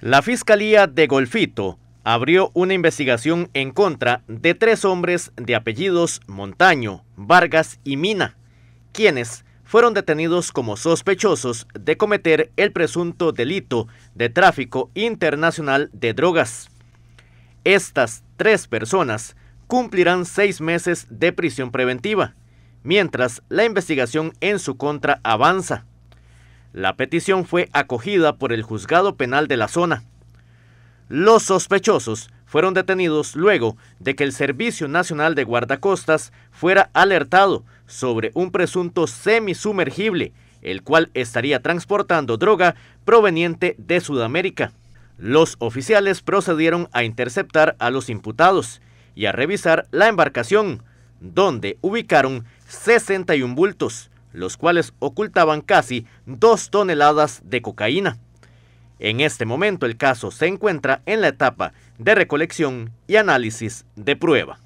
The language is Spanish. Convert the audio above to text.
La Fiscalía de Golfito abrió una investigación en contra de tres hombres de apellidos Montaño, Vargas y Mina, quienes fueron detenidos como sospechosos de cometer el presunto delito de tráfico internacional de drogas. Estas tres personas cumplirán seis meses de prisión preventiva, mientras la investigación en su contra avanza. La petición fue acogida por el juzgado penal de la zona. Los sospechosos fueron detenidos luego de que el Servicio Nacional de Guardacostas fuera alertado sobre un presunto semisumergible, el cual estaría transportando droga proveniente de Sudamérica. Los oficiales procedieron a interceptar a los imputados y a revisar la embarcación, donde ubicaron 61 bultos, los cuales ocultaban casi dos toneladas de cocaína. En este momento el caso se encuentra en la etapa de recolección y análisis de prueba.